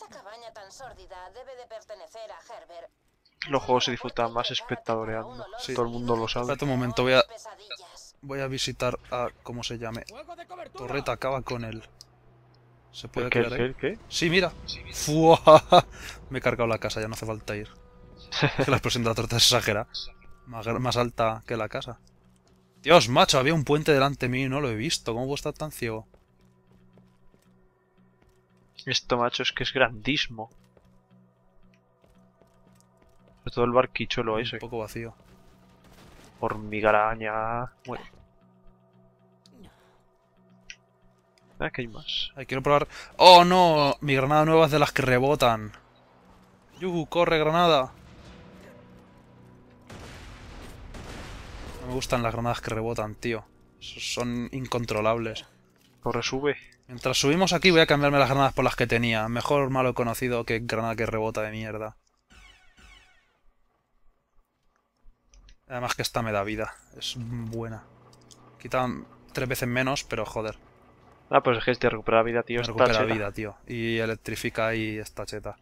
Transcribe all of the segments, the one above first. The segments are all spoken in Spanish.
Esa cabaña tan sórdida debe de pertenecer a Los juegos se disfrutan más espectadoreando. Todo el mundo lo sabe. Espérate un momento, voy a... Voy a visitar a... ¿Cómo se llame? Torreta acaba con él. ¿Se puede qué, qué? Sí, mira. Me he cargado la casa, ya no hace falta ir. la explosión de la torta es exagerada. Más, alta que la casa. Dios, macho, había un puente delante de y no lo he visto. ¿Cómo puedo estar tan ciego? Esto, macho, es que es grandísimo. Sobre todo el barquicholo ese. Un eh. poco vacío. Hormigaraña. Bueno. Ah, que hay más. Ahí quiero probar... ¡Oh, no! Mi granada nueva es de las que rebotan. ¡Yuhu! ¡Corre, granada! No me gustan las granadas que rebotan, tío. Son incontrolables. Corre, sube. Mientras subimos aquí voy a cambiarme las granadas por las que tenía. Mejor malo conocido que granada que rebota de mierda. Además que esta me da vida. Es buena. Quitan tres veces menos, pero joder. Ah, pues es que este recupera vida, tío. recupera vida, tío. Y electrifica y esta cheta.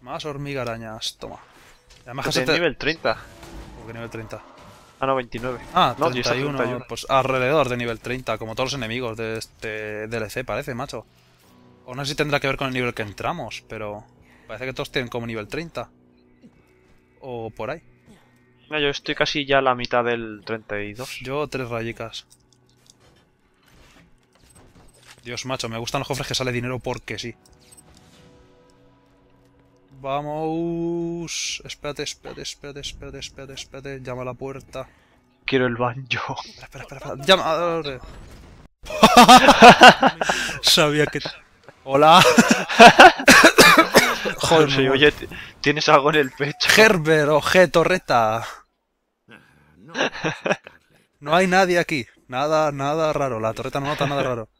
Más hormigarañas, Toma. Además, este nivel 30. ¿Por qué nivel 30? Ah, no, 29. Ah, no, 31, Pues alrededor de nivel 30, como todos los enemigos de este DLC, parece, macho. O no sé si tendrá que ver con el nivel que entramos, pero... Parece que todos tienen como nivel 30. O por ahí. yo estoy casi ya a la mitad del 32. Yo tres rayicas. Dios, macho, me gustan los cofres que sale dinero porque sí. Vamos. Espérate, espérate, espérate, espérate, espérate, espérate. Llama a la puerta. Quiero el baño. Espera, espera, espera. Llama. Sabía que. Hola. Joder, sí, oye, tienes algo en el pecho. Gerber, oje, torreta. No hay nadie aquí. Nada, nada raro. La torreta no nota nada raro.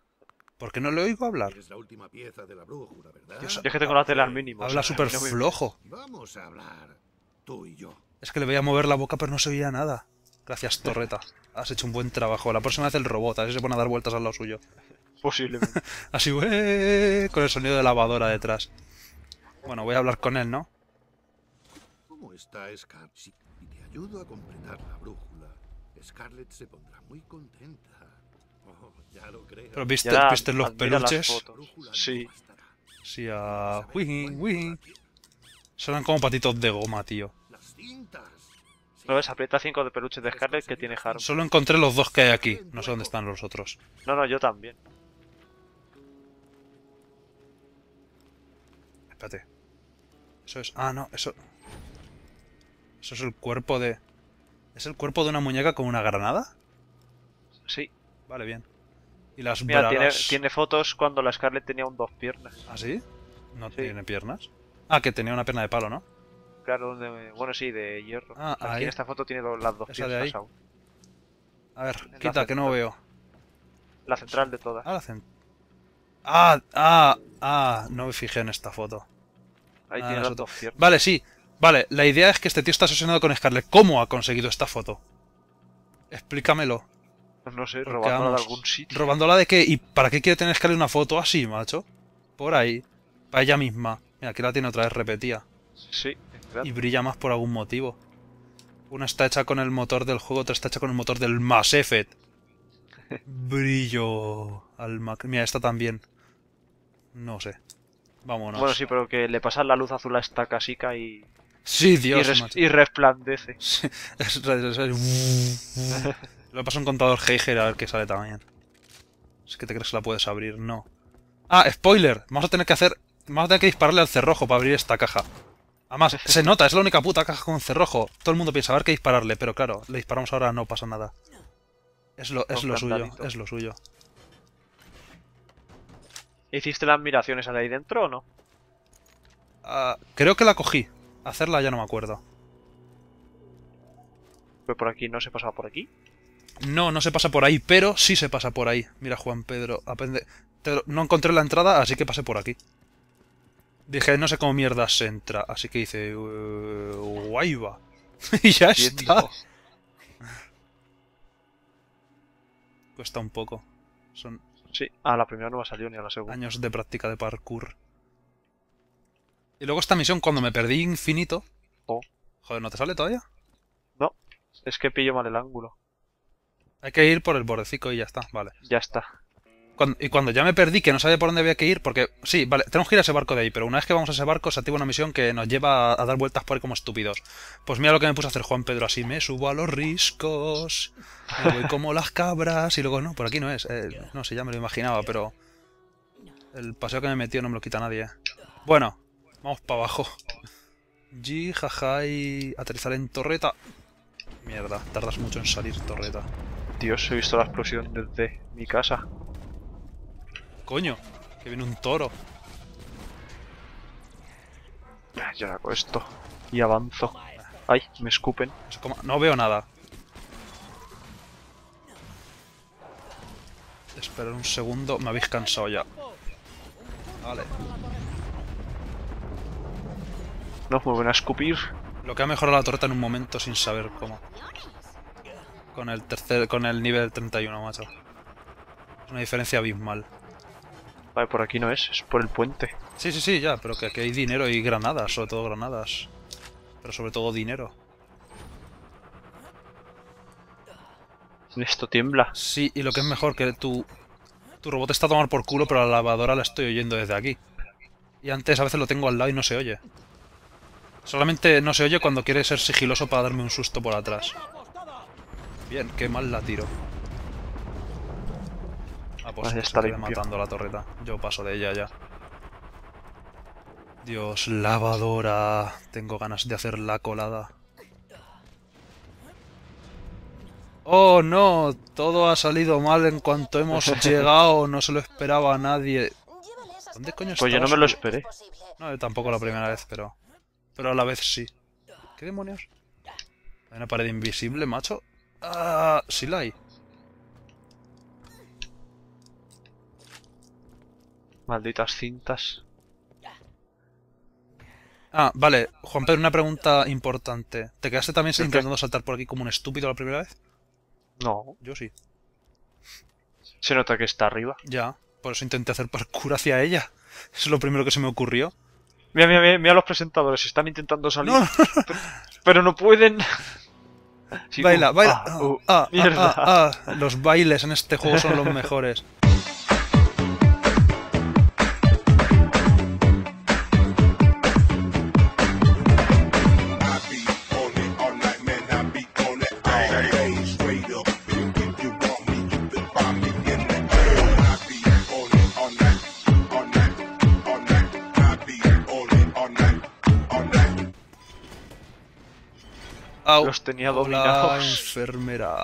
Porque no le oigo hablar. Es la última pieza de la brújula, ¿verdad? es que tengo la tela al mínimo. Habla súper flojo. Vamos a hablar, tú y yo. Es que le voy a mover la boca, pero no se oía nada. Gracias, Torreta. Has hecho un buen trabajo. La próxima vez el robot, Así se pone a dar vueltas al lado suyo. Posiblemente. Así, ¡eh! con el sonido de lavadora detrás. Bueno, voy a hablar con él, ¿no? ¿Cómo está Scarlett Si te ayudo a comprender la brújula, Scarlett se pondrá muy contenta. ¿Pero viste, los peluches? Sí. Sí, a... como patitos de goma, tío. ¿No ves? Aprieta 5 de peluches de Scarlet que tiene Harm. Solo encontré los dos que hay aquí. No sé dónde están los otros. No, no, yo también. Espérate. Eso es... Ah, no, eso... Eso es el cuerpo de... ¿Es el cuerpo de una muñeca con una granada? Sí. Vale, bien. Y las Mira, tiene, tiene, fotos cuando la Scarlett tenía un dos piernas. ¿Ah, sí? ¿No tiene piernas? Ah, que tenía una pierna de palo, ¿no? Claro, bueno, sí, de hierro. Ah, Aquí ahí. esta foto tiene las dos piernas A ver, quita, que no veo. La central de todas. Ah, la central. Ah, ah, ah, no me fijé en esta foto. Ahí ah, tiene las dos piernas. Vale, sí. Vale, la idea es que este tío está asesinado con Scarlett. ¿Cómo ha conseguido esta foto? Explícamelo. No sé, robándola de algún sitio. ¿Robándola de qué? ¿Y para qué quiere tener que una foto así, macho? Por ahí. Para ella misma. Mira, aquí la tiene otra vez repetida. Sí, claro. Y brilla más por algún motivo. Una está hecha con el motor del juego, otra está hecha con el motor del Mass Effect. Brillo al Mac. Mira, esta también. No sé. Vámonos. Bueno, sí, pero que le pasa la luz azul a esta casica y. Sí, Dios. Y, y resplandece. Le paso un contador Geiger a ver qué sale también. ¿Es que te crees que la puedes abrir? No. ¡Ah, spoiler! Vamos a tener que hacer... Vamos a tener que dispararle al cerrojo para abrir esta caja. Además, se nota, es la única puta caja con cerrojo. Todo el mundo piensa, a ver qué dispararle, pero claro, le disparamos ahora, no pasa nada. Es lo, suyo, es lo suyo. ¿Hiciste las miraciones ahí dentro o no? Ah, creo que la cogí. Hacerla ya no me acuerdo. Pero por aquí no se pasaba por aquí. No, no se pasa por ahí, pero sí se pasa por ahí. Mira, Juan Pedro, aprende... Pedro, no encontré la entrada, así que pasé por aquí. Dije, no sé cómo mierda se entra, así que hice... Uh, y ya está. Cuesta un poco. Son... Sí, a la primera no me ha ni a la segunda. Años de práctica de parkour. Y luego esta misión, cuando me perdí infinito... Oh. Joder, ¿no te sale todavía? No, es que pillo mal el ángulo. Hay que ir por el bordecico y ya está, vale. Ya está. y cuando ya me perdí, que no sabía por dónde había que ir, porque sí, vale, tenemos que ir a ese barco de ahí, pero una vez que vamos a ese barco se activa una misión que nos lleva a, dar vueltas por ahí como estúpidos. Pues mira lo que me puso a hacer Juan Pedro, así me subo a los riscos, me voy como las cabras, y luego no, por aquí no es, eh, no sé, ya me lo imaginaba, pero el paseo que me metió no me lo quita nadie. Eh. Bueno, vamos para abajo. y jaja, aterrizar en torreta. Mierda, tardas mucho en salir torreta. Dios, he visto la explosión desde mi casa. Coño, que viene un toro. Ya hago esto y avanzo. Ay, me escupen. No veo nada. Esperar un segundo, me habéis cansado ya. Vale. Nos vuelven a escupir. Lo que ha mejorado la torreta en un momento sin saber cómo con el tercer, con el nivel 31, macho. Es una diferencia abismal. Vale, por aquí no es, es por el puente. Sí, sí, sí, ya, pero que aquí hay dinero y granadas, sobre todo granadas. Pero sobre todo dinero. Esto tiembla. Sí, y lo que es mejor, que tu, tu robot está a tomar por culo, pero la lavadora la estoy oyendo desde aquí. Y antes a veces lo tengo al lado y no se oye. Solamente no se oye cuando quiere ser sigiloso para darme un susto por atrás. Bien, qué mal la tiro. Ah, pues está matando la torreta. Yo paso de ella ya. Dios, lavadora. Tengo ganas de hacer la colada. ¡Oh, no! Todo ha salido mal en cuanto hemos llegado. No se lo esperaba a nadie. ¿Dónde coño Pues yo no me lo esperé. No, tampoco la primera vez, pero... Pero a la vez sí. ¿Qué demonios? ¿Hay una pared invisible, macho? Ah, sí la hay. Malditas cintas. Ah, vale. Juan Pedro, una pregunta importante. ¿Te quedaste también intentando saltar por aquí como un estúpido la primera vez? No. Yo sí. Se nota que está arriba. Ya, por eso intenté hacer parkour hacia ella. es lo primero que se me ocurrió. Mira, mira, mira, mira los presentadores, están intentando salir. pero no pueden. baila, baila. Ah, uh, ah, ah, los bailes en este juego son los mejores. Los tenía dominados. enfermera.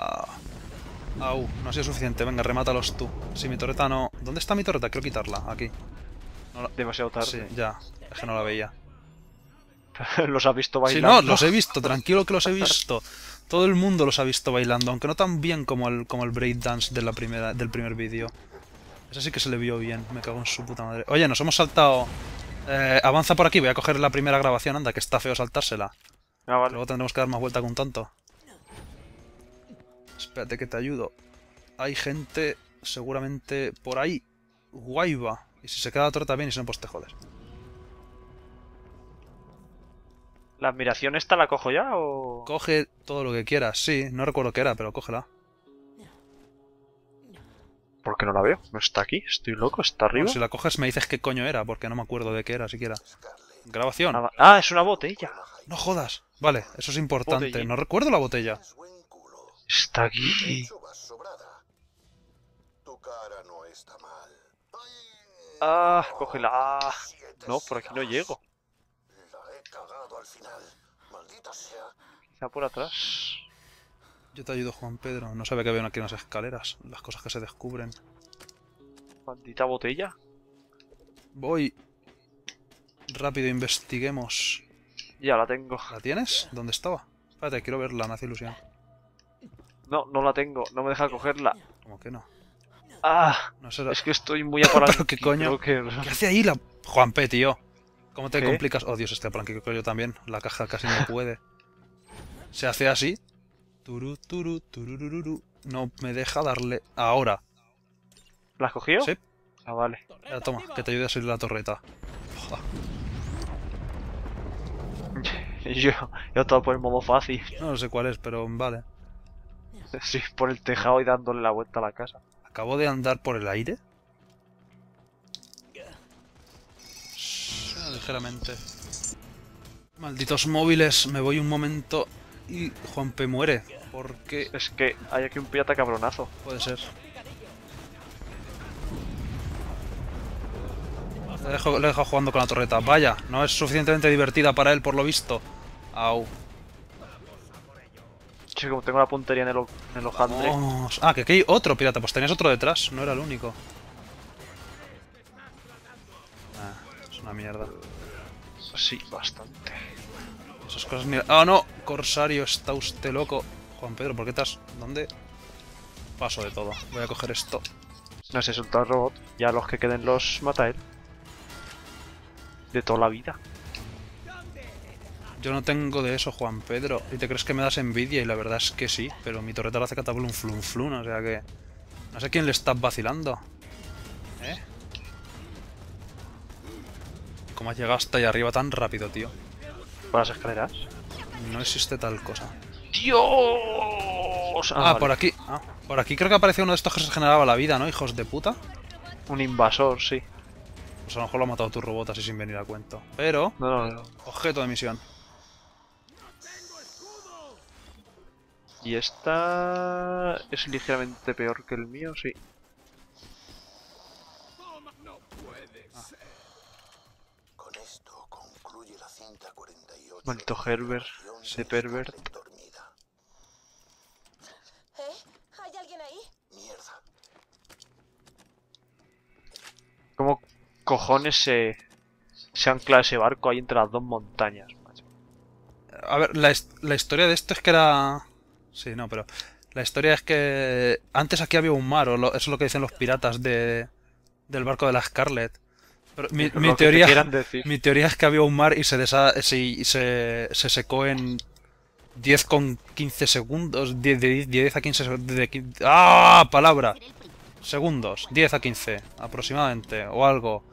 Au, no ha sido suficiente. Venga, remátalos tú. Si mi torreta no... ¿Dónde está mi torreta? Quiero quitarla. Aquí. No Demasiado tarde. ya. Es que no la veía. los ha visto bailando. Sí, no, los he visto. Tranquilo que los he visto. Todo el mundo los ha visto bailando. Aunque no tan bien como el, como el breakdance de del primer vídeo. Ese sí que se le vio bien. Me cago en su puta madre. Oye, nos hemos saltado... Eh, avanza por aquí. Voy a coger la primera grabación. Anda, que está feo saltársela. Ah, Luego tendremos que dar más vuelta con tanto. Espérate que te ayudo. Hay gente seguramente por ahí. Guayba. Y si se queda otra también bien y si no, pues te joder. ¿La admiración esta la cojo ya o...? Coge todo lo que quieras, sí. No recuerdo qué era, pero cógela. ¿Por qué no la veo? ¿No está aquí? ¿Estoy loco? ¿Está arriba? si la coges me dices qué coño era, porque no me acuerdo de qué era siquiera. Grabación. Ah, es una botella. No jodas. Vale, eso es importante. No recuerdo la botella. Está aquí. Ah, cógela. Ah, no, por aquí no llego. Ya por atrás. Yo te ayudo, Juan Pedro. No sabía que había aquí unas escaleras. Las cosas que se descubren. Maldita botella. Voy. Rápido, investiguemos. Ya la tengo. ¿La tienes? ¿Dónde estaba? Espérate, quiero verla, me hace ilusión. No, no la tengo. No me deja cogerla. ¿Cómo que no? Ah, no es que estoy muy aparato. qué coño? Que... ¿Qué hace ahí la... Juanpe, tío? ¿Cómo te complicas? Oh, Dios, este aplanque que yo también. La caja casi no puede. Se hace así. Turu, turu, No me deja darle... Ahora. ¿La has cogido? Sí. Ah, vale. Ya, toma, que te ayude a subir la torreta. yo, yo todo por el modo fácil. No, sé cuál es, pero vale. Sí, por el tejado y dándole la vuelta a la casa. ¿Acabo de andar por el aire? Ligeramente. Malditos móviles, me voy un momento y Juanpe muere, porque... Es que hay aquí un pirata cabronazo. Puede ser. Le he dejado jugando con la torreta. Vaya, no es suficientemente divertida para él, por lo visto. Au. como tengo la puntería en el, en Ah, que aquí hay otro pirata. Pues tenías otro detrás, no era el único. Ah, es una mierda. Sí, bastante. Esas cosas ¡Ah, no! Corsario, está usted loco. Juan Pedro, ¿por qué estás...? ¿Dónde? Paso de todo. Voy a coger esto. No sé, soltar robot. Ya los que queden los mata él de toda la vida. Yo no tengo de eso, Juan Pedro. ¿Y te crees que me das envidia? Y la verdad es que sí, pero mi torreta la hace catablo un flun o sea que... No sé quién le está vacilando. ¿Eh? ¿Cómo has llegado hasta allá arriba tan rápido, tío? ¿Por las escaleras? No existe tal cosa. ¡Dios! Ah, ah por aquí. Ah, por aquí creo que apareció uno de estos que se generaba la vida, ¿no, hijos de puta? Un invasor, sí. Pues a lo mejor lo ha matado tu robot así sin venir a cuento. Pero... No, Objeto de misión. Y esta... Es ligeramente peor que el mío, sí. Maldito Herbert, ese pervert. ¿Eh? ¿Hay alguien ahí? Mierda. ¿Cómo cojones se, ancla ese barco ahí entre las dos montañas, macho? A ver, la, la historia de esto es que era... Sí, no, pero... La historia es que antes aquí había un mar, o eso es lo que dicen los piratas de, del barco de la Scarlet. Pero mi, teoría, mi, teoría, es que había un mar y se, desa, se, se, secó en 10 con 15 segundos. 10, de 10 a 15 segundos. ¡Ah! Palabra. Segundos. 10 a 15 aproximadamente. O algo.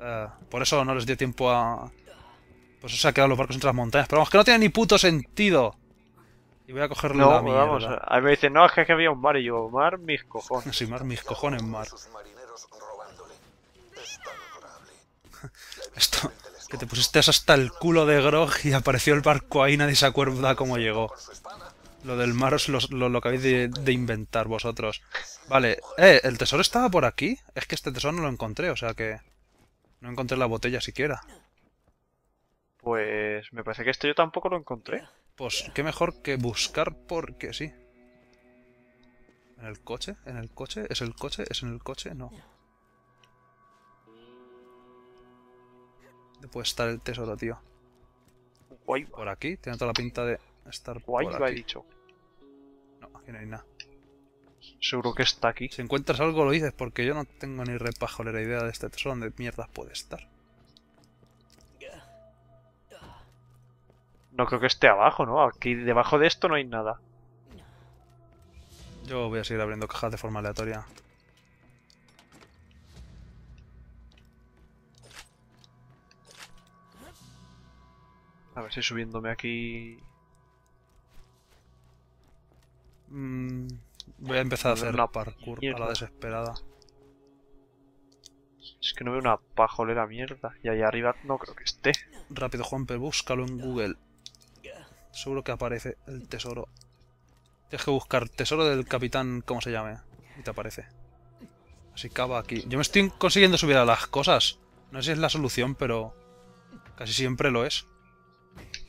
Eh, por eso no les dio tiempo a... Por eso se han quedado los barcos entre las montañas. Pero vamos, que no tiene ni puto sentido. Y voy a cogerle la pues vamos, eh. a mí me dicen, no, es que había un mar. Y yo, mar, mis cojones. sí, mar, mis cojones, mar. Esto, que te pusiste hasta el culo de Grog y apareció el barco ahí, nadie se acuerda cómo llegó. Lo del mar es lo, lo, que habéis de, inventar vosotros. Vale, eh, ¿el tesoro estaba por aquí? Es que este tesoro no lo encontré, o sea que... No encontré la botella siquiera. Pues me parece que esto yo tampoco lo encontré. Pues qué mejor que buscar porque sí. ¿En el coche? ¿En el coche? ¿Es el coche? ¿Es en el coche? No. ¿Dónde puede estar el tesoro, tío? Por aquí, tiene toda la pinta de estar por lo he dicho. No, aquí no hay nada. Seguro que está aquí. Si encuentras algo lo dices, porque yo no tengo ni repajolera idea de este tesoro donde mierdas puede estar. No creo que esté abajo, ¿no? Aquí debajo de esto no hay nada. Yo voy a seguir abriendo cajas de forma aleatoria. A ver si subiéndome aquí Mm, voy a empezar a hacer una parkour a la desesperada. Es que no veo una pajolera mierda. Y ahí arriba no creo que esté. Rápido, Juanpe, búscalo en Google. Seguro que aparece el tesoro. Tienes que buscar tesoro del capitán, ¿cómo se llame? Y te aparece. Así cava aquí. Yo me estoy consiguiendo subir a las cosas. No sé si es la solución, pero casi siempre lo es.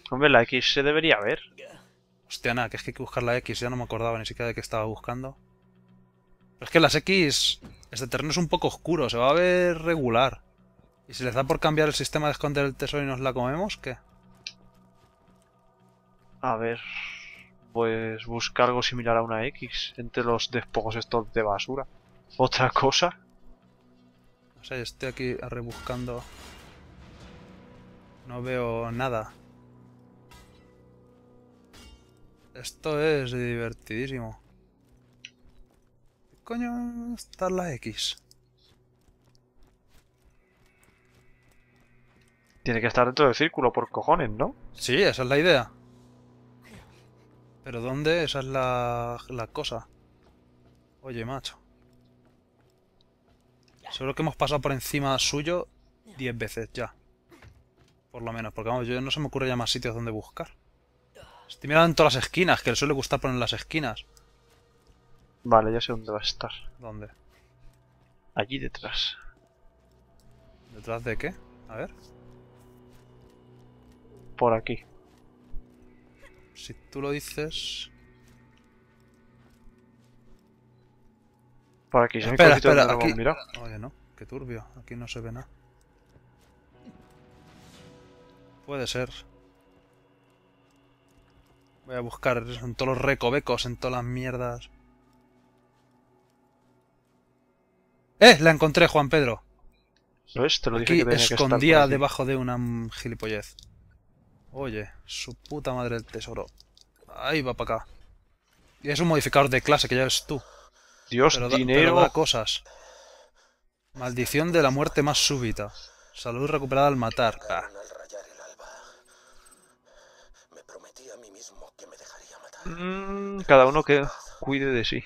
Hombre, la X se debería ver. Hostia, nada, que es que hay que buscar la X, ya no me acordaba ni siquiera de qué estaba buscando. es que las X, este terreno es un poco oscuro, se va a ver regular. ¿Y si les da por cambiar el sistema de esconder el tesoro y nos la comemos, qué? A ver... Pues buscar algo similar a una X entre los despojos estos de basura. ¿Otra cosa? No sé, estoy aquí rebuscando... No veo nada. Esto es divertidísimo. ¿Qué coño está la X? Tiene que estar dentro del círculo, por cojones, ¿no? Sí, esa es la idea. Pero ¿dónde? Esa es la, cosa. Oye, macho. Seguro que hemos pasado por encima suyo Diez veces ya. Por lo menos, porque vamos, yo no se me ocurre ya más sitios donde buscar. Estoy mirando en todas las esquinas, que le suele gustar poner en las esquinas. Vale, ya sé dónde va a estar. ¿Dónde? Allí detrás. ¿Detrás de qué? A ver. Por aquí. Si tú lo dices... Por aquí, si espera, espera, Mira. Oye, no, qué turbio. Aquí no se ve nada. Puede ser. Voy a buscar en todos los recovecos, en todas las mierdas. ¡Eh! La encontré, Juan Pedro. es? Te lo dije que escondía debajo de una gilipollez. Oye, su puta madre el tesoro. Ahí va para acá. Y es un modificador de clase, que ya ves tú. Dios, dinero. cosas. Maldición de la muerte más súbita. Salud recuperada al matar. Ah. Mm, cada uno que cuide de sí.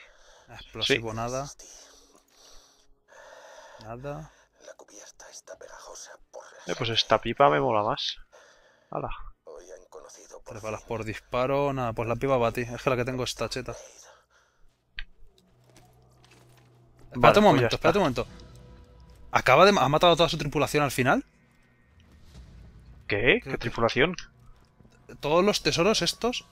Explosivo nada. Nada. Eh, pues esta pipa me mola más. Hala. por disparo, nada, pues la pipa va a Es que la que tengo esta cheta pues Espérate un momento, momento. ¿Acaba de... ¿Ha matado a toda su tripulación al final? ¿Qué, ¿Qué tripulación? Todos los tesoros estos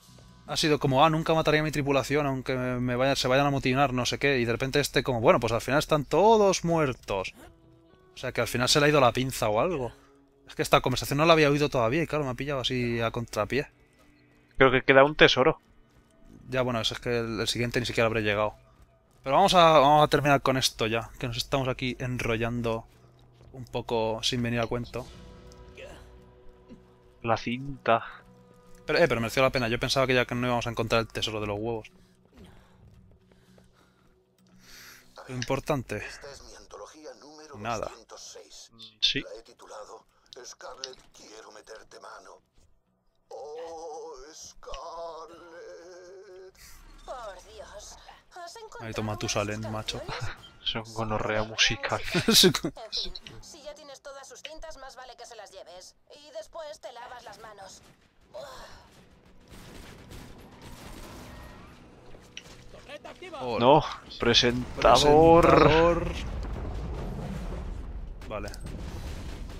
ha sido como, ah, nunca mataría a mi tripulación aunque me se vayan a motinar, no sé qué. Y de repente este como, bueno, pues al final están todos muertos. O sea, que al final se le ha ido la pinza o algo. Es que esta conversación no la había oído todavía y claro, me ha pillado así a contrapié. Creo que queda un tesoro. Ya, bueno, eso es que el, siguiente ni siquiera habré llegado. Pero vamos a, vamos a terminar con esto ya, que nos estamos aquí enrollando un poco sin venir a cuento. La cinta. Pero, eh, pero mereció la pena. Yo pensaba que ya que no íbamos a encontrar el tesoro de los huevos. Lo importante. Esta es mi antología número Nada. 206. Sí. La he titulado Scarlett, quiero meterte mano. Oh, Scarlett. Por Dios. Ahí toma tu salen, macho. Son gonorrea musical. No, presentador. Vale.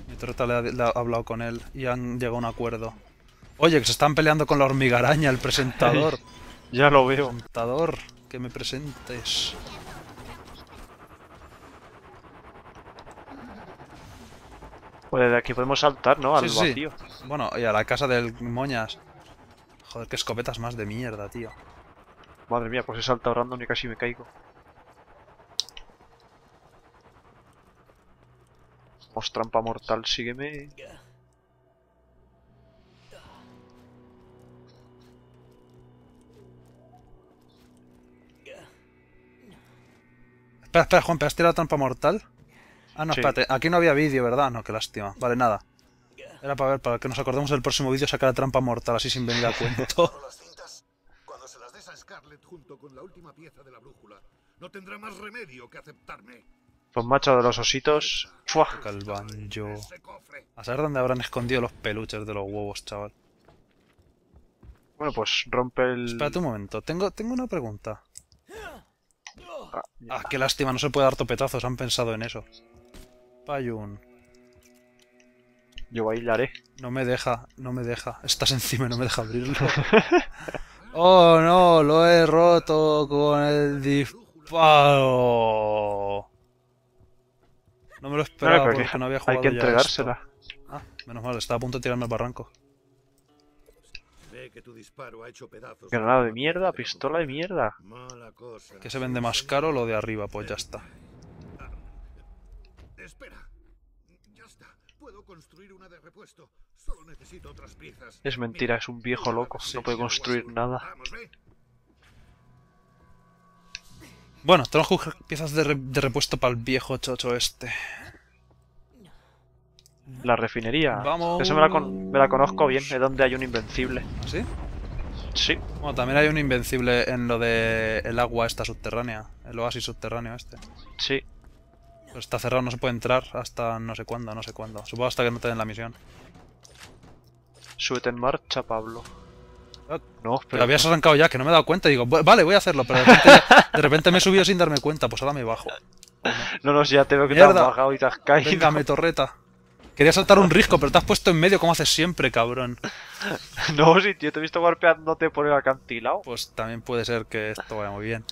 Mi le ha, le ha hablado con él y han llegado a un acuerdo. Oye, que se están peleando con la hormigaraña el presentador. ya lo veo. Presentador, que me presentes. Pues de aquí podemos saltar, ¿no? Al vacío. Bueno, y a la casa del Moñas. Joder, qué escopetas más de mierda, tío. Madre mía, pues he saltado random y casi me caigo. Vamos, trampa mortal, sígueme. Espera, espera, Juan, has trampa mortal? Ah, no, espérate, aquí no había vídeo, ¿verdad? No, qué lástima. Vale, nada. Era para ver, para que nos acordemos del próximo vídeo sacar la trampa mortal, así sin venir a cuento. Los junto con la última pieza de la brújula. No tendrá más remedio que aceptarme. Pues macho de los ositos. ¡Fua! A saber dónde habrán escondido los peluches de los huevos, chaval. Bueno, pues rompe el... Espérate un momento. Tengo, tengo una pregunta. Ah, ah qué lástima, no se puede dar topetazos. Han pensado en eso. Payun. Yo bailaré. No me deja, no me deja. Estás encima no me deja abrirlo. Oh no, lo he roto con el disparo. No me lo esperaba porque no había jugado Hay que entregársela. Ah, menos mal, estaba a punto de tirarme al barranco. Ve que tu disparo ha hecho pedazos. Granada de mierda, pistola de mierda. Que se vende más caro lo de arriba, pues ya está. Espera construir Es mentira, es un viejo loco. No puede construir nada. Bueno, tenemos piezas de, repuesto para el viejo chocho este. La refinería. Vamos. Eso me la, me la conozco bien, es donde hay un invencible. ¿Sí? Sí. Bueno, también hay un invencible en lo de el agua esta subterránea, el oasis subterráneo este. Sí, está cerrado, no se puede entrar hasta no sé cuándo, no sé cuándo. Supongo hasta que no te den la misión. Súbete en marcha, Pablo. Ah, no, pero... habías arrancado ya, que no me he dado cuenta. digo, vale, voy a hacerlo, pero de repente, me he subido sin darme cuenta. Pues ahora me bajo. No, no, ya te veo que te has bajado y te has caído. Venga, torreta. Quería saltar un risco, pero te has puesto en medio como haces siempre, cabrón. No, si yo te he visto golpeándote por el acantilado. Pues también puede ser que esto vaya muy bien.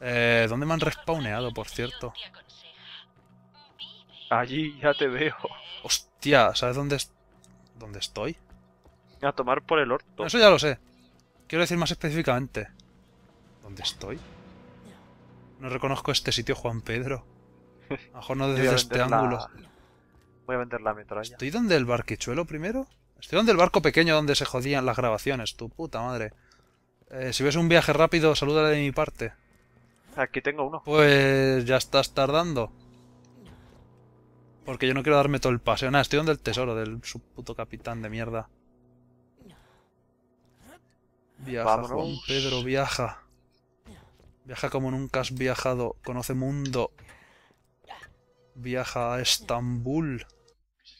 Eh, ¿Dónde me han respawneado, por cierto? Allí ya te veo. Hostia, ¿sabes dónde, dónde estoy? A tomar por el orto. eso ya lo sé. Quiero decir más específicamente. ¿Dónde estoy? No reconozco este sitio, Juan Pedro. A mejor no desde este ángulo. Voy a vender la metralla. ¿Estoy donde el barquichuelo primero? Estoy donde el barco pequeño donde se jodían las grabaciones, tu puta madre. Eh, si ves un viaje rápido, salúdale de mi parte. Aquí tengo uno. Pues ya estás tardando. Porque yo no quiero darme todo el paseo. Nada, estoy donde el tesoro del puto capitán de mierda. Viaja, Pedro, viaja. Viaja como nunca has viajado. Conoce mundo. Viaja a Estambul.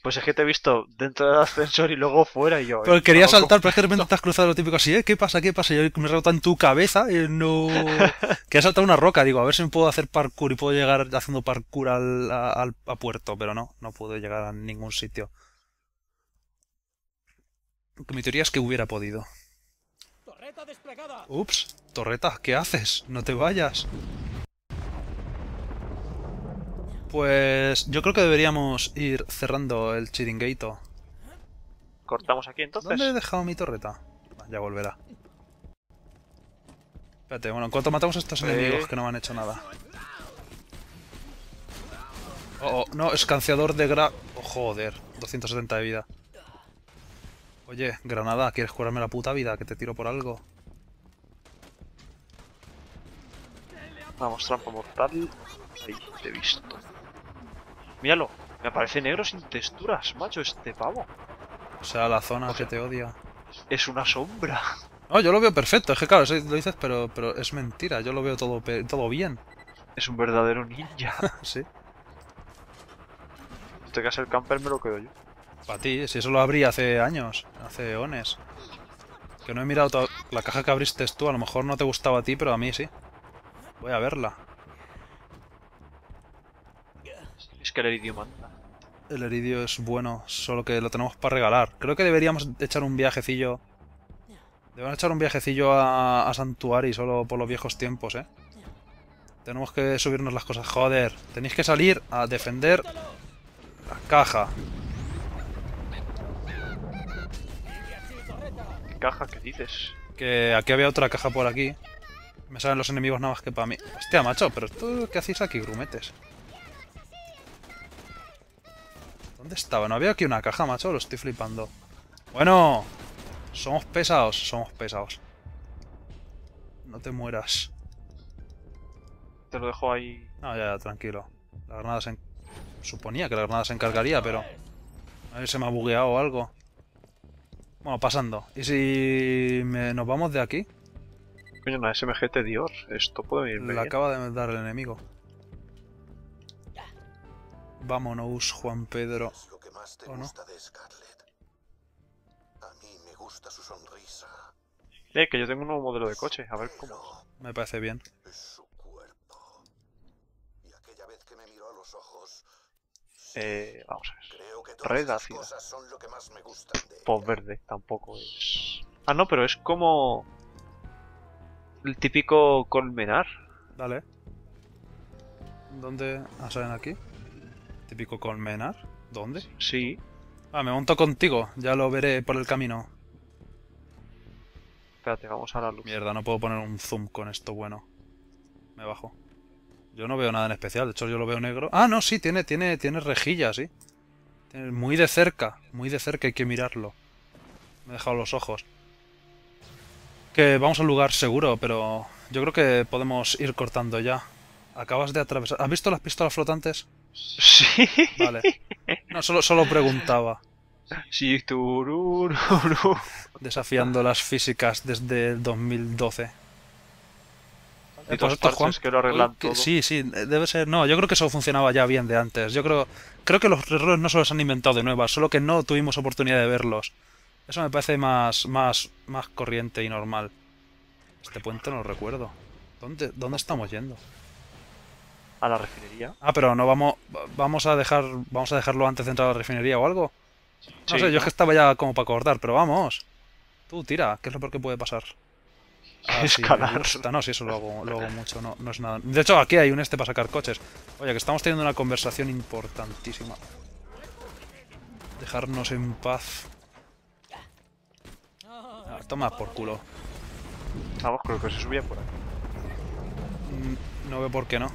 Pues es que te he visto dentro del ascensor y luego fuera y yo. Eh, quería saltar, pero es que de repente te has cruzado lo típico así, ¿eh? ¿Qué pasa? ¿Qué pasa? yo me roto en tu cabeza y no. quería saltado una roca, digo, a ver si me puedo hacer parkour y puedo llegar haciendo parkour al, a puerto, pero no, no puedo llegar a ningún sitio. Mi teoría es que hubiera podido. Torreta desplegada. Ups, torreta, ¿qué haces? No te vayas pues yo creo que deberíamos ir cerrando el chiringuito. ¿Cortamos aquí entonces? ¿Dónde he dejado mi torreta? Ah, ya volverá. Espérate, bueno, en cuanto matamos a estos enemigos que no me han hecho nada. Oh, oh no, escanciador de gra... Oh, joder, 270 de vida. Oye, Granada, ¿quieres curarme la puta vida? Que te tiro por algo. Vamos, trampa mortal. te he visto. Míralo, me aparece negro sin texturas, macho, este pavo. O sea, la zona que te odia. Es una sombra. No, yo lo veo perfecto, es que claro, lo dices, pero, pero es mentira, yo lo veo todo, todo bien. Es un verdadero ninja. sí. Este que hace el camper me lo quedo yo. Para ti, si eso lo abrí hace años, hace eones. Que no he mirado la caja que abriste tú, a lo mejor no te gustaba a ti, pero a mí sí. Voy a verla. Es que el eridio manda. El heridio es bueno, solo que lo tenemos para regalar. Creo que deberíamos echar un viajecillo. Debemos echar un viajecillo a, a Santuari solo por los viejos tiempos, ¿eh? Tenemos que subirnos las cosas. Joder, tenéis que salir a defender la caja. ¿Qué caja? ¿Qué dices? Que aquí había otra caja por aquí. Me salen los enemigos nada más que para mí. Hostia, macho, pero tú ¿qué hacéis aquí, grumetes? ¿Dónde estaba? No había aquí una caja, macho. Lo estoy flipando. Bueno. Somos pesados. Somos pesados. No te mueras. Te lo dejo ahí. No, ya, ya, tranquilo. La granada se... Suponía que la granada se encargaría, pero... A ver, se me ha bugueado o algo. Bueno, pasando. ¿Y si nos vamos de aquí? Coño, una SMG te Dios. Esto puede venir bien. La acaba de dar el enemigo. Vámonos, Juan Pedro. ¿O no? me gusta su sonrisa. Eh, que yo tengo un nuevo modelo de coche, a ver cómo. Me parece bien. Eh, vamos a ver. Creo que Red Son verde, tampoco es. Ah, no, pero es como. El típico colmenar. Dale. ¿Dónde? ¿Ah, salen aquí? Típico colmenar. ¿Dónde? Sí. Ah, me monto contigo. Ya lo veré por el camino. Espérate, vamos a la luz. Mierda, no puedo poner un zoom con esto bueno. Me bajo. Yo no veo nada en especial. De hecho, yo lo veo negro. Ah, no, sí, tiene, tiene, tiene rejilla, sí. muy de cerca. Muy de cerca hay que mirarlo. Me he dejado los ojos. Que vamos a un lugar seguro, pero yo creo que podemos ir cortando ya. Acabas de atravesar... ¿Has visto las pistolas flotantes? Sí. Vale. No, solo, solo preguntaba. Sí, Desafiando las físicas desde el 2012. Y pues, pues, Juan, Sí, sí, debe ser. No, yo creo que eso funcionaba ya bien de antes. Yo creo, creo que los errores no se los han inventado de nuevas, solo que no tuvimos oportunidad de verlos. Eso me parece más, más, más corriente y normal. Este puente no lo recuerdo. ¿Dónde, ¿Dónde estamos yendo? a la refinería. Ah, pero no vamos vamos a dejar vamos a dejarlo antes de entrar a la refinería o algo. No sé, yo es que estaba ya como para acordar, pero vamos. Tú tira, ¿qué es lo peor que puede pasar? Ah, Escalar. no, si eso lo hago, mucho, no, es nada. De hecho, aquí hay un este para sacar coches. Oye, que estamos teniendo una conversación importantísima. Dejarnos en paz. Ah, toma por culo. Vamos, creo que se subía por aquí. Mm, no veo por qué no.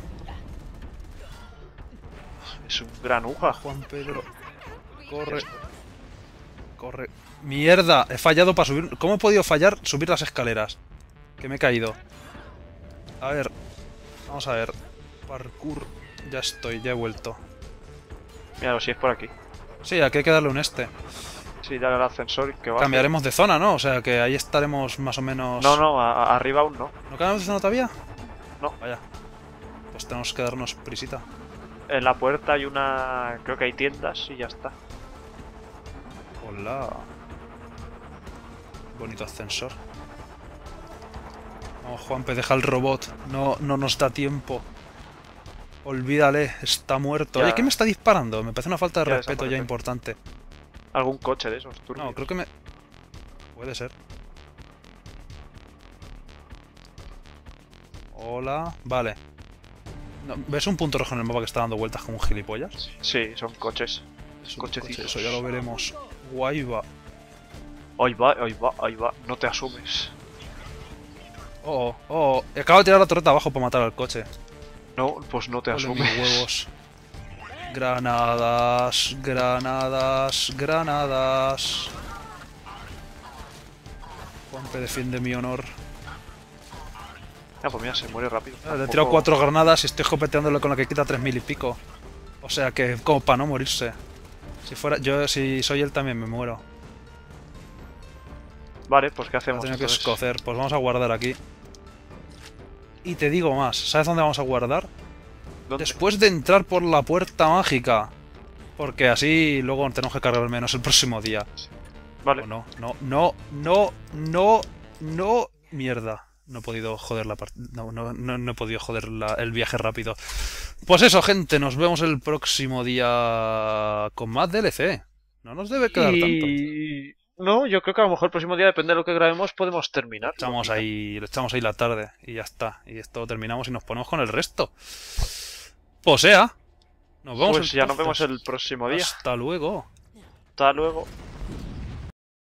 Es un gran Juan Pedro. Corre. Corre. Mierda, he fallado para subir... ¿Cómo he podido fallar subir las escaleras? Que me he caído. A ver. Vamos a ver. Parkour. Ya estoy, ya he vuelto. Míralo, si es por aquí. Sí, aquí hay que darle un este. Sí, dale al ascensor Y que va. Cambiaremos de zona, ¿no? O sea, que ahí estaremos más o menos... No, no, arriba aún no. ¿No cambiamos de zona todavía? No. Vaya. Pues tenemos que darnos prisita en la puerta hay una... creo que hay tiendas y ya está. Hola. Bonito ascensor. Vamos, Juan, deja el robot. No, no nos da tiempo. Olvídale, está muerto. Oye, ¿qué me está disparando? Me parece una falta de respeto ya importante. ¿Algún coche de esos? Turbios? No, creo que me... Puede ser. Hola, vale. ¿Ves un punto rojo en el mapa que está dando vueltas como un gilipollas? Sí, son coches. Cochecitos. eso ya lo veremos. Guay va. Ahí va, ahí va, ahí va. No te asumes. Oh, oh. Acabo de tirar la torreta abajo para matar al coche. No, pues no te asumes. huevos. Granadas, granadas, granadas. Juanpe defiende mi honor. Ya, ah, pues mira, se muere rápido. Ah, le he tirado cuatro granadas y estoy jopeteándole con la que quita tres mil y pico. O sea que como para no morirse. Si fuera. Yo si soy él también me muero. Vale, pues ¿qué hacemos? Tengo que escocer, pues vamos a guardar aquí. Y te digo más, ¿sabes dónde vamos a guardar? Después de entrar por la puerta mágica. Porque así luego tenemos que cargar menos el próximo día. Vale. no, no, no, no, no, no, mierda no he podido joder la no, no, no, he podido joder la... el viaje rápido. Pues eso, gente, nos vemos el próximo día con más DLC. No nos debe quedar y... tanto. No, yo creo que a lo mejor el próximo día, depende de lo que grabemos, podemos terminar. estamos ahí, echamos ahí la tarde y ya está. Y esto terminamos y nos ponemos con el resto. O pues sea, nos vemos. Pues ya nos vemos el próximo día. Hasta luego. Hasta luego.